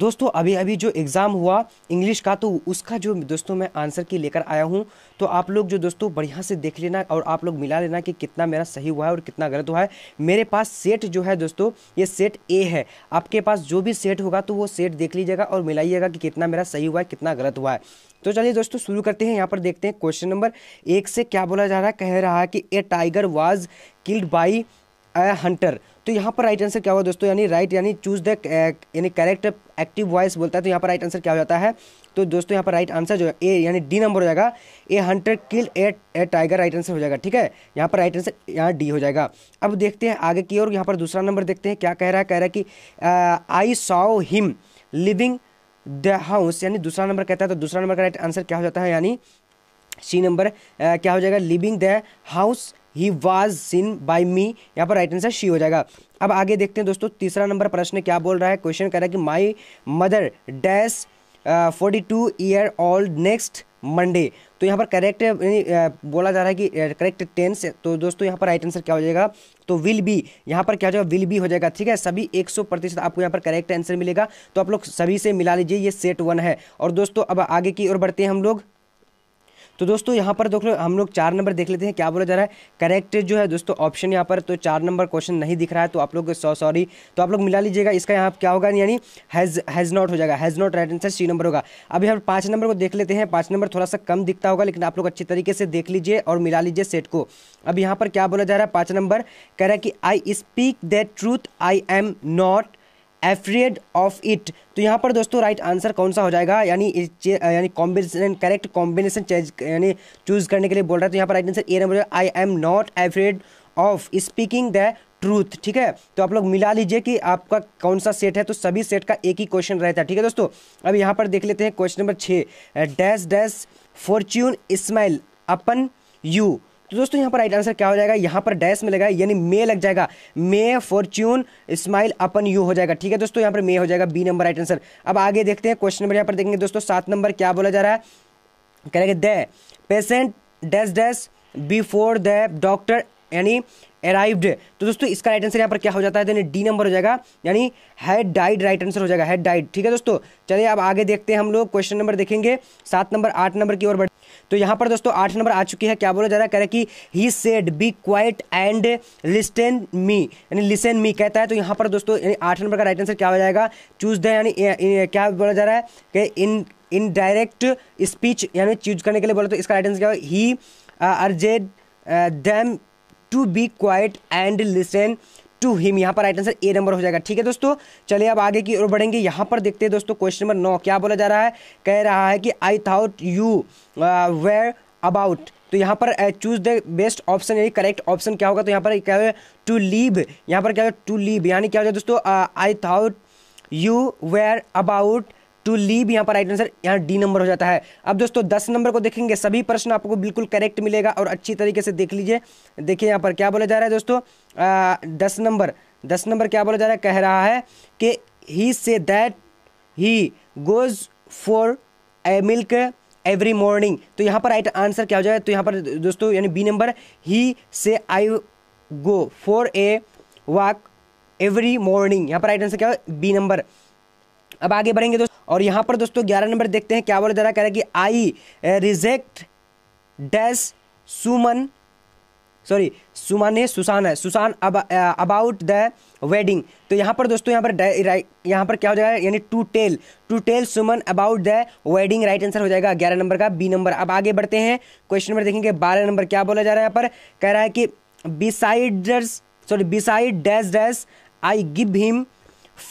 दोस्तों अभी अभी जो एग्ज़ाम हुआ इंग्लिश का तो उसका जो दोस्तों मैं आंसर की लेकर आया हूँ तो आप लोग जो दोस्तों बढ़िया से देख लेना और आप लोग मिला लेना कि कितना मेरा सही हुआ है और कितना गलत हुआ है मेरे पास सेट जो है दोस्तों ये सेट ए है आपके पास जो भी सेट होगा तो वो सेट देख लीजिएगा और मिलाइएगा कि कितना मेरा सही हुआ है कितना गलत हुआ है तो चलिए दोस्तों शुरू करते हैं यहाँ पर देखते हैं क्वेश्चन नंबर एक से क्या बोला जा रहा है कह रहा है कि a tiger was killed by a hunter तो यहाँ पर राइट आंसर क्या हुआ दोस्तों यानी राइट यानी चूज द uh, यानी करेक्ट एक्टिव वॉइस बोलता है तो यहाँ पर राइट आंसर क्या हो जाता है तो दोस्तों यहाँ पर राइट आंसर जो है ए यानी डी नंबर हो जाएगा a hunter kill a a tiger right answer हो जाएगा ठीक है यहाँ पर राइट आंसर यहाँ डी हो जाएगा अब देखते हैं आगे की और यहाँ पर दूसरा नंबर देखते हैं क्या कह रहा है कह रहा है कि I saw him living the house यानी दूसरा नंबर कहता है तो दूसरा नंबर का राइट आंसर क्या हो जाता है यानी सी नंबर uh, क्या हो जाएगा living the house he was seen by me यहाँ पर राइट आंसर शी हो जाएगा अब आगे देखते हैं दोस्तों तीसरा नंबर प्रश्न क्या बोल रहा है क्वेश्चन कह रहा है कि my mother dash forty two year old next Monday तो यहाँ पर करेक्ट uh, बोला जा रहा है कि करेक्ट uh, टेंस तो दोस्तों यहाँ पर राइट आंसर क्या हो जाएगा तो विल बी यहाँ पर क्या हो जाएगा विल बी हो जाएगा ठीक है सभी 100 प्रतिशत आपको यहाँ पर करेक्ट आंसर मिलेगा तो आप लोग सभी से मिला लीजिए ये सेट वन है और दोस्तों अब आगे की ओर बढ़ते हैं हम लोग तो दोस्तों यहाँ पर देख लो हम लोग चार नंबर देख लेते हैं क्या बोला जा रहा है करेक्ट जो है दोस्तों ऑप्शन यहाँ पर तो चार नंबर क्वेश्चन नहीं दिख रहा है तो आप लोग सॉरी तो आप लोग मिला लीजिएगा इसका यहाँ क्या होगा यानी हैज़ हैज़ नॉट हो जाएगा has not right answer C number होगा अभी हम पाँच नंबर को देख लेते हैं पाँच नंबर थोड़ा सा कम दिखता होगा लेकिन आप लोग अच्छे तरीके से देख लीजिए और मिला लीजिए सेट को अब यहाँ पर क्या बोला जा रहा है पाँच नंबर कह रहा है कि I speak that truth I am not afraid of it तो यहाँ पर दोस्तों राइट आंसर कौन सा हो जाएगा यानी यानी कॉम्बिनेशन करेक्ट कॉम्बिनेशन यानी चूज करने के लिए बोल रहा है तो यहाँ पर right answer A number I am not afraid of speaking the truth ठीक है तो आप लोग मिला लीजिए कि आपका कौन सा सेट है तो सभी सेट का एक ही क्वेश्चन रहता है ठीक है दोस्तों अब यहाँ पर देख लेते हैं क्वेश्चन नंबर छः dash dash fortune smile upon you तो दोस्तों यहाँ पर राइट आंसर क्या हो जाएगा यहाँ पर डैश मिलेगा यानी मे लग जाएगा may fortune smile upon you हो जाएगा ठीक है दोस्तों यहाँ पर मे हो जाएगा बी नंबर राइट आंसर अब आगे देखते हैं क्वेश्चन नंबर यहाँ पर देखेंगे दोस्तों सात नंबर क्या बोला जा रहा है कह रहे the patient dash dash before the doctor यानी अराइव्ड तो दोस्तों इसका राइट आंसर यहाँ पर क्या हो जाता है यानी डी नंबर हो जाएगा यानी हैड डाइड राइट आंसर हो जाएगा हैड डाइड ठीक है दोस्तों चलिए अब आगे देखते हैं हम लोग क्वेश्चन नंबर देखेंगे सात नंबर आठ नंबर की ओर बढ़ तो यहाँ पर दोस्तों आठ नंबर आ चुकी है क्या बोला जा रहा है कह रहा है कि he said be quiet and listen me यानी लिसन मी कहता है तो यहाँ पर दोस्तों आठ नंबर का राइट आंसर क्या हो जाएगा चूज द यानी क्या बोला जा रहा है कि इन डायरेक्ट स्पीच यानी चूज करने के लिए बोला तो इसका राइट आंसर क्या he urged them to be quiet and listen to him यहाँ पर राइट आंसर ए नंबर हो जाएगा ठीक है दोस्तों चलिए अब आगे की ओर बढ़ेंगे यहाँ पर देखते हैं दोस्तों क्वेश्चन नंबर नौ क्या बोला जा रहा है कह रहा है कि I thought you were about तो यहाँ पर चूज द बेस्ट ऑप्शन यानी करेक्ट ऑप्शन क्या होगा तो यहाँ पर क्या है टू लीव यहाँ पर क्या है टू लीव यानी क्या हो जाए दोस्तों I thought you were about to leave यहाँ पर राइट आंसर यहाँ डी नंबर हो जाता है अब दोस्तों दस नंबर को देखेंगे सभी प्रश्न आपको बिल्कुल करेक्ट मिलेगा और अच्छी तरीके से देख लीजिए देखिए यहाँ पर क्या बोला जा रहा है दोस्तों दस नंबर दस नंबर क्या बोला जा रहा है कह रहा है कि he say that he goes for a milk every morning तो यहाँ पर राइट आंसर क्या हो जाएगा तो यहाँ पर दोस्तों यानी B number he say I go for a walk every morning यहाँ पर राइट आंसर क्या हो बी नंबर अब आगे बढ़ेंगे दोस्तों और यहाँ पर दोस्तों ग्यारह नंबर देखते हैं क्या बोला जा रहा कह रहा है कि I reject dash Suman sorry Suman है सुसान है सुशान अबाउट द वेडिंग तो यहाँ पर दोस्तों यहाँ पर यहाँ पर क्या हो जाएगा यानी to tell to tell Suman about the wedding right answer हो जाएगा ग्यारह नंबर का बी नंबर अब आगे बढ़ते हैं क्वेश्चन नंबर देखेंगे बारह नंबर क्या बोला जा रहा है यहाँ पर कह रहा है कि beside sorry beside dash dash I give him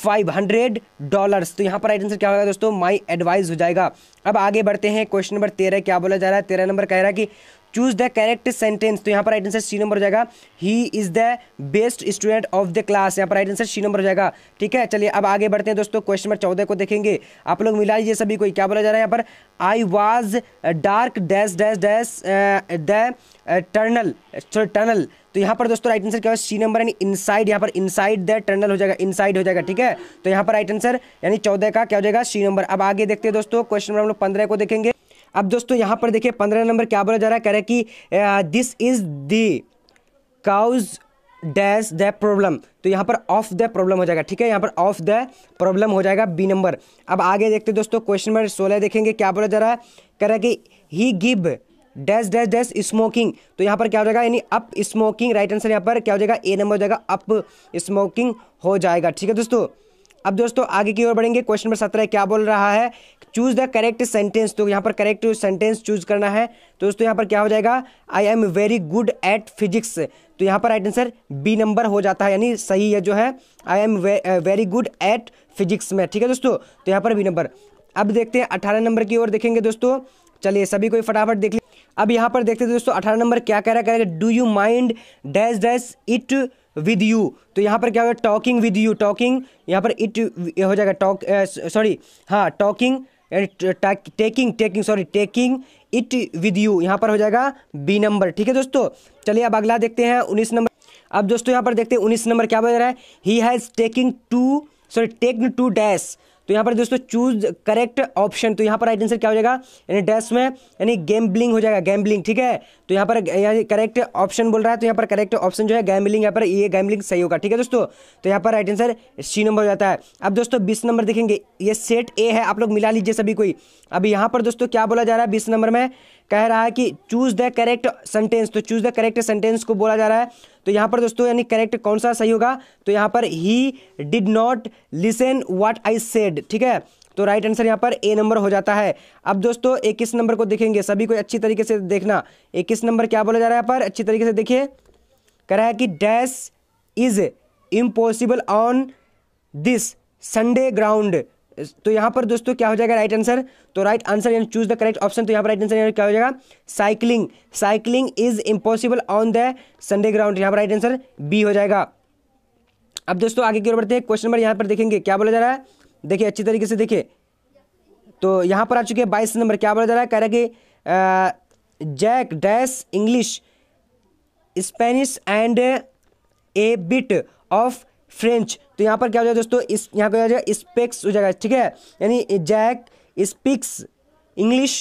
five hundred dollars तो यहाँ पर राइट आंसर क्या होगा दोस्तों माई एडवाइस हो जाएगा अब आगे बढ़ते हैं क्वेश्चन नंबर तेरह क्या बोला जा रहा है तेरह नंबर कह रहा है कि चूज द करेक्ट सेंटेंस तो यहाँ पर राइट आंसर सी नंबर हो जाएगा he is the best student of the class यहाँ पर राइट आंसर सी नंबर हो जाएगा ठीक है चलिए अब आगे बढ़ते हैं दोस्तों क्वेश्चन नंबर चौदह को देखेंगे आप लोग मिला लीजिए सभी को क्या बोला जा रहा है यहाँ पर I was dark dash dash dash the tunnel sorry tunnel तो यहाँ पर दोस्तों राइट आंसर क्या सी नंबर यानी इनसाइड यहाँ पर इनसाइड द टनल हो जाएगा इनसाइड हो जाएगा ठीक है तो यहाँ पर राइट आंसर यानी चौदह का क्या हो जाएगा सी नंबर अब आगे देखते हैं दोस्तों क्वेश्चन नंबर हम लोग पंद्रह को देखेंगे अब दोस्तों यहाँ पर देखिए पंद्रह नंबर क्या बोला जा रहा है कह रहे कि this is the cause dash the problem तो यहाँ पर ऑफ द प्रॉब्लम हो जाएगा ठीक है यहाँ पर ऑफ द प्रॉब्लम हो जाएगा बी नंबर अब आगे देखते हैं दोस्तों क्वेश्चन नंबर सोलह देखेंगे क्या बोला जा रहा है कह रहा है कि he give dash dash dash smoking तो यहाँ पर क्या हो जाएगा यानी अप स्मोकिंग राइट आंसर यहाँ पर क्या हो जाएगा ए नंबर हो जाएगा अप स्मोकिंग हो जाएगा ठीक है दोस्तों अब दोस्तों आगे की ओर बढ़ेंगे क्वेश्चन नंबर सत्रह क्या बोल रहा है चूज द करेक्ट सेंटेंस तो यहाँ पर करेक्ट सेंटेंस चूज करना है तो दोस्तों यहाँ पर क्या हो जाएगा I am very good at physics तो यहाँ पर राइट आंसर बी नंबर हो जाता है यानी सही है जो है I am very good at physics में ठीक है दोस्तों तो यहाँ पर बी नंबर अब देखते हैं अठारह नंबर की ओर देखेंगे दोस्तों चलिए सभी कोई फटाफट देख लीजिए अब यहाँ पर देखते दोस्तों अठारह नंबर क्या कह रहा है कह रहा है do you mind dash dash it with you तो यहाँ पर क्या होगा टॉकिंग विद यू टॉकिंग यहाँ पर इट हो जाएगा टॉक सॉरी uh, हाँ talking taking taking sorry taking it with you यहाँ पर हो जाएगा बी नंबर ठीक है दोस्तों चलिए अब अगला देखते हैं उन्नीस नंबर अब दोस्तों यहाँ पर देखते हैं उन्नीस नंबर क्या बोल रहा है he has taking to sorry taken to dash तो यहाँ पर दोस्तों चूज करेक्ट ऑप्शन तो यहाँ पर राइट आंसर क्या हो जाएगा यानी डैश में यानी गैम्बलिंग हो जाएगा गैम्बलिंग ठीक है तो यहाँ पर करेक्ट ऑप्शन बोल रहा है तो यहाँ पर करेक्ट ऑप्शन जो है गैम्बलिंग यहाँ पर ये गैम्बलिंग सही होगा ठीक है दोस्तों तो यहाँ पर राइट आंसर सी नंबर हो जाता है अब दोस्तों बीस नंबर देखेंगे ये सेट ए है आप लोग मिला लीजिए सभी कोई अभी यहाँ पर दोस्तों क्या बोला जा रहा है बीस नंबर में कह रहा है कि चूज द करेक्ट सेंटेंस तो चूज द करेक्ट सेंटेंस को बोला जा रहा है तो यहाँ पर दोस्तों यानी करेक्ट कौन सा सही होगा तो यहाँ पर he did not listen what I said ठीक है तो राइट आंसर यहाँ पर ए नंबर हो जाता है अब दोस्तों इक्कीस नंबर को देखेंगे सभी को अच्छी तरीके से देखना इक्कीस नंबर क्या बोला जा रहा है यहाँ पर अच्छी तरीके से देखिए कह रहा है कि dash is impossible on this Sunday ground तो यहाँ पर दोस्तों क्या हो जाएगा राइट आंसर तो राइट आंसर यानी चूज द करेक्ट ऑप्शन तो यहाँ पर राइट आंसर क्या हो जाएगा cycling cycling is impossible on the Sunday ground यहाँ पर राइट आंसर बी हो जाएगा अब दोस्तों आगे की ओर बढ़ते हैं क्वेश्चन नंबर यहाँ पर देखेंगे क्या बोला जा रहा है देखिए अच्छी तरीके से देखिए तो यहाँ पर आ चुके हैं बाईस नंबर क्या बोला जा रहा है कह रहा है कि Jack dash English Spanish and a bit of French तो यहाँ पर क्या हो जाएगा दोस्तों इस यहाँ पर हो जाएगा स्पेक्स हो जाएगा ठीक है यानी Jack speaks English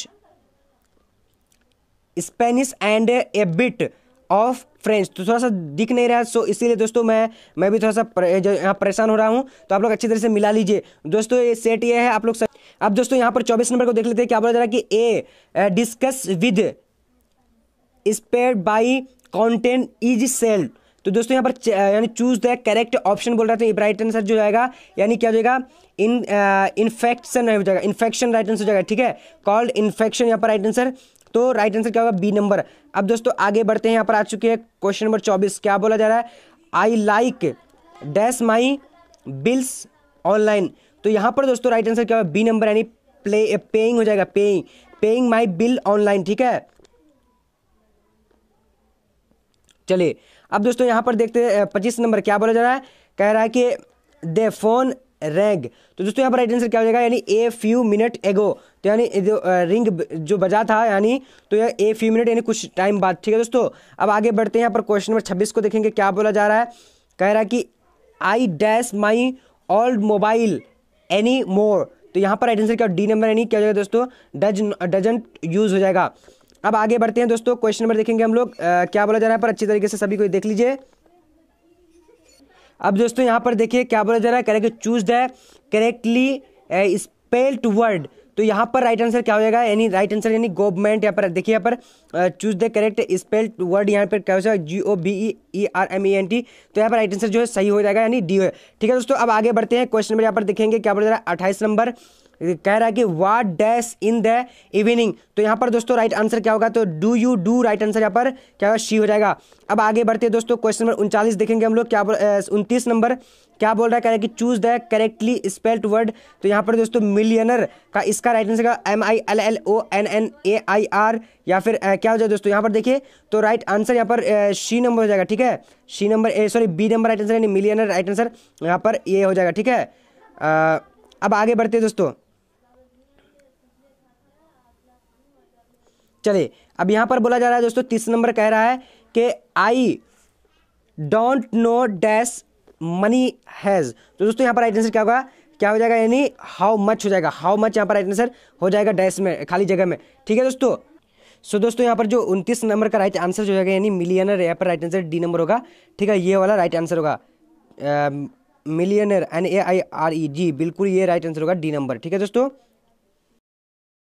Spanish and a bit of French तो थोड़ा सा दिख नहीं रहा है सो इसीलिए दोस्तों मैं मैं भी थोड़ा सा यहाँ परेशान हो रहा हूँ तो आप लोग अच्छी तरह से मिला लीजिए दोस्तों ये सेट ये है आप लोग सब अब दोस्तों यहाँ पर चौबीस नंबर को देख लेते हैं क्या बोला जा रहा है कि a discuss with spade by content is sealed तो दोस्तों यहाँ पर यानी चूज द करेक्ट ऑप्शन बोल रहे थे राइट आंसर जो जाएगा यानी क्या हो जाएगा इन इन्फेक्शन हो जाएगा इन्फेक्शन राइट आंसर हो जाएगा ठीक है कॉल्ड इन्फेक्शन यहाँ पर राइट आंसर तो राइट आंसर क्या होगा बी नंबर अब दोस्तों आगे बढ़ते हैं यहाँ पर आ चुके हैं क्वेश्चन नंबर चौबीस क्या बोला जा रहा है I like dash my bills online तो यहाँ पर दोस्तों राइट आंसर क्या होगा बी नंबर यानी प्ले पेइंग हो जाएगा paying paying my bill online ठीक है चलिए अब दोस्तों यहाँ पर देखते हैं पच्चीस नंबर क्या बोला जा रहा है कह रहा है कि दे फोन रैग तो दोस्तों यहाँ पर राइट आंसर क्या हो जाएगा यानी ए फ्यू मिनट एगो तो यानी रिंग जो बजा था यानी तो यह ए फ्यू मिनट यानी कुछ टाइम बाद ठीक है दोस्तों अब आगे बढ़ते हैं यहाँ पर क्वेश्चन नंबर छब्बीस को देखेंगे क्या बोला जा रहा है कह रहा है कि I dash my old mobile any more तो यहाँ पर राइट आंसर क्या डी नंबर यानी क्या हो जाएगा दोस्तों डज डजेंट यूज हो जाएगा अब आगे बढ़ते हैं दोस्तों क्वेश्चन नंबर देखेंगे हम लोग क्या बोला जा रहा है पर अच्छी तरीके से सभी को देख लीजिए अब दोस्तों यहाँ पर देखिए क्या बोला जा रहा है कह रहे कि choose the correctly spelled word तो यहाँ पर राइट आंसर क्या हो जाएगा यानी राइट आंसर यानी गवर्नमेंट यहाँ पर देखिए यहाँ पर choose the correct spelled word यहाँ पर क्या हो जाएगा G O B E E R M E N T तो यहाँ पर राइट आंसर जो है सही हो जाएगा यानी डी ठीक है दोस्तों अब आगे बढ़ते हैं क्वेश्चन नंबर यहाँ पर देखेंगे क्या बोला जा रहा है अट्ठाईस नंबर कह रहा है कि what dash in the evening तो यहाँ पर दोस्तों राइट आंसर क्या होगा तो do you do right answer यहाँ पर क्या होगा शी हो जाएगा अब आगे बढ़ते हैं दोस्तों क्वेश्चन नंबर उनचालीस देखेंगे हम लोग क्या उनतीस नंबर क्या बोल रहा है कह रहा है कि choose the correctly spelled word तो यहाँ पर दोस्तों मिलियनर का इसका राइट आंसर का M I L L O N N A I R या फिर आ, क्या हो जाए दोस्तों यहाँ पर देखिए तो राइट आंसर यहाँ पर शी नंबर हो जाएगा ठीक है C number sorry B number right answer यानी मिलियनर राइट आंसर यहाँ पर ए हो जाएगा ठीक है अब आगे बढ़ते हैं दोस्तों चलिए अब यहाँ पर बोला जा रहा है दोस्तों तीस नंबर कह रहा है कि I don't know dash money has तो दोस्तों यहाँ पर राइट आंसर क्या होगा क्या हो जाएगा यानी हाउ मच हो जाएगा हाउ मच यहाँ पर राइट आंसर हो जाएगा डैश में खाली जगह में ठीक है दोस्तों सो so, दोस्तों यहाँ पर जो उनतीस नंबर का राइट आंसर जो जाएगा यानी मिलियनर यहाँ पर राइट आंसर डी नंबर होगा ठीक है ये वाला राइट आंसर होगा millionaire N A I R E जी बिल्कुल ये राइट आंसर होगा डी नंबर ठीक है दोस्तों